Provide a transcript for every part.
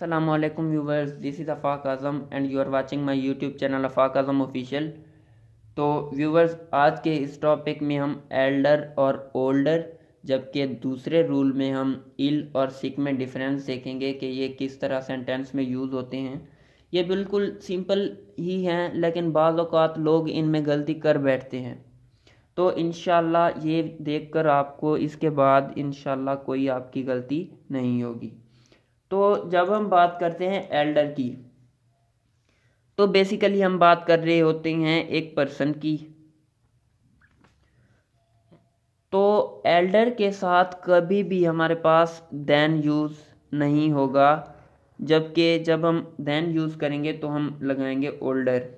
Aslam viewers this is Afaq Azam and you are watching my YouTube channel Afaq Azam official तो viewers आज के इस टॉपिक में हम एल्डर और ओल्डर जबकि दूसरे रूल में हम इल और सिक में डिफरेंस देखेंगे कि ये किस तरह सेंटेंस में यूज़ होते हैं ये बिल्कुल सिंपल ही हैं लेकिन बाज़ अवत लोग इनमें गलती कर बैठते हैं तो इन ये देख कर आपको इसके बाद इन कोई आपकी गलती नहीं होगी तो जब हम बात करते हैं एल्डर की तो बेसिकली हम बात कर रहे होते हैं एक पर्सन की तो एल्डर के साथ कभी भी हमारे पास देन यूज़ नहीं होगा जबकि जब हम देन यूज़ करेंगे तो हम लगाएंगे ओल्डर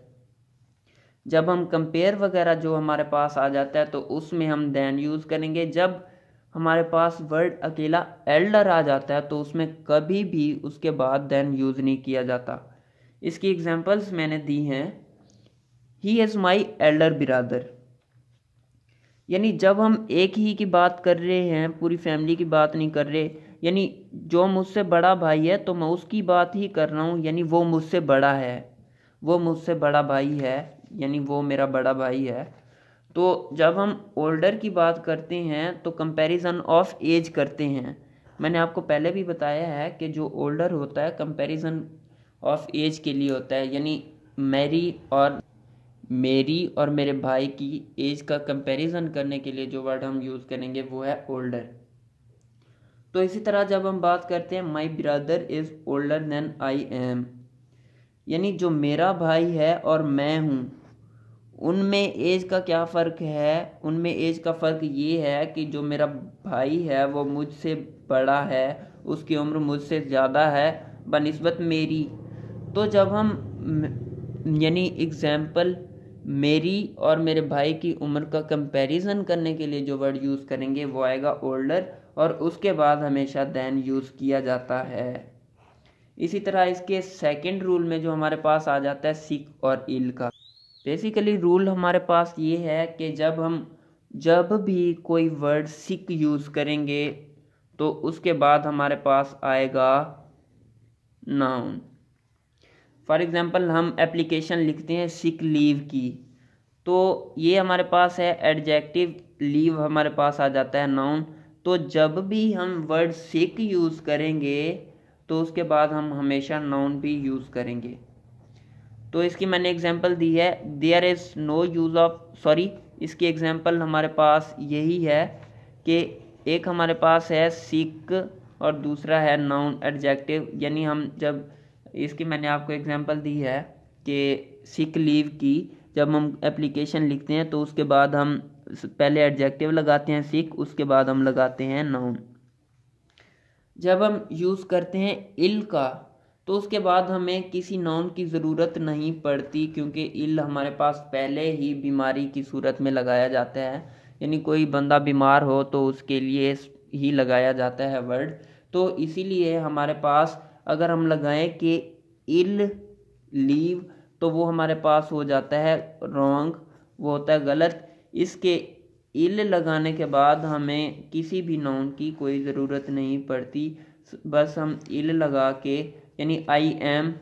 जब हम कंपेयर वगैरह जो हमारे पास आ जाता है तो उसमें हम देन यूज़ करेंगे जब हमारे पास वर्ड अकेला एल्डर आ जाता है तो उसमें कभी भी उसके बाद देन यूज़ नहीं किया जाता इसकी एग्जाम्पल्स मैंने दी हैं ही इज़ माई एल्डर बिरादर यानी जब हम एक ही की बात कर रहे हैं पूरी फैमिली की बात नहीं कर रहे यानी जो मुझसे बड़ा भाई है तो मैं उसकी बात ही कर रहा हूँ यानी वो मुझसे बड़ा है वो मुझसे बड़ा भाई है यानी वो मेरा बड़ा भाई है तो जब हम ओल्डर की बात करते हैं तो कंपैरिजन ऑफ एज करते हैं मैंने आपको पहले भी बताया है कि जो ओल्डर होता है कंपैरिजन ऑफ एज के लिए होता है यानी मेरी और मेरी और मेरे भाई की एज का कंपैरिजन करने के लिए जो वर्ड हम यूज़ करेंगे वो है ओल्डर तो इसी तरह जब हम बात करते हैं my brother is older than I am यानी जो मेरा भाई है और मैं हूँ उनमें एज का क्या फ़र्क है उनमें एज का फ़र्क ये है कि जो मेरा भाई है वो मुझसे बड़ा है उसकी उम्र मुझसे ज़्यादा है बनस्बत मेरी तो जब हम यानी एग्ज़ैम्पल मेरी और मेरे भाई की उम्र का कंपैरिजन करने के लिए जो वर्ड यूज़ करेंगे वो आएगा ओल्डर और उसके बाद हमेशा दैन यूज़ किया जाता है इसी तरह इसके सेकंड रूल में जो हमारे पास आ जाता है सिक और इल का बेसिकली रूल हमारे पास ये है कि जब हम जब भी कोई वर्ड सिक यूज़ करेंगे तो उसके बाद हमारे पास आएगा नाउन फॉर एग्ज़ाम्पल हम एप्लीकेशन लिखते हैं सिक लीव की तो ये हमारे पास है एडजेक्टिव लीव हमारे पास आ जाता है नाउन तो जब भी हम वर्ड सिक यूज़ करेंगे तो उसके बाद हम हमेशा नाउन भी यूज़ करेंगे तो इसकी मैंने एग्जाम्पल दी है there is no use of sorry इसकी एग्जाम्पल हमारे पास यही है कि एक हमारे पास है सिक और दूसरा है नाउन एडजेक्टिव यानी हम जब इसकी मैंने आपको एग्जाम्पल दी है कि सिक लीव की जब हम एप्लीकेशन लिखते हैं तो उसके बाद हम पहले एडजेक्टिव लगाते हैं सिक उसके बाद हम लगाते हैं नाउन जब हम यूज़ करते हैं इल का तो उसके बाद हमें किसी नाउन की ज़रूरत नहीं पड़ती क्योंकि इल हमारे पास पहले ही बीमारी की सूरत में लगाया जाता है यानी कोई बंदा बीमार हो तो उसके लिए ही लगाया जाता है वर्ड तो इसीलिए हमारे पास अगर हम लगाएं कि इल लीव तो वो हमारे पास हो जाता है रॉन्ग वो होता है गलत इसके इल लगाने के बाद हमें किसी भी नाउन की कोई ज़रूरत नहीं पड़ती बस हम इल लगा के यानी आई एम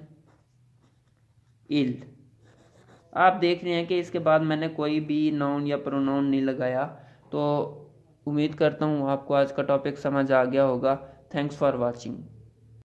इल आप देख रहे हैं कि इसके बाद मैंने कोई भी नाउन या प्रोनाउन नहीं लगाया तो उम्मीद करता हूँ आपको आज का टॉपिक समझ आ गया होगा थैंक्स फॉर वॉचिंग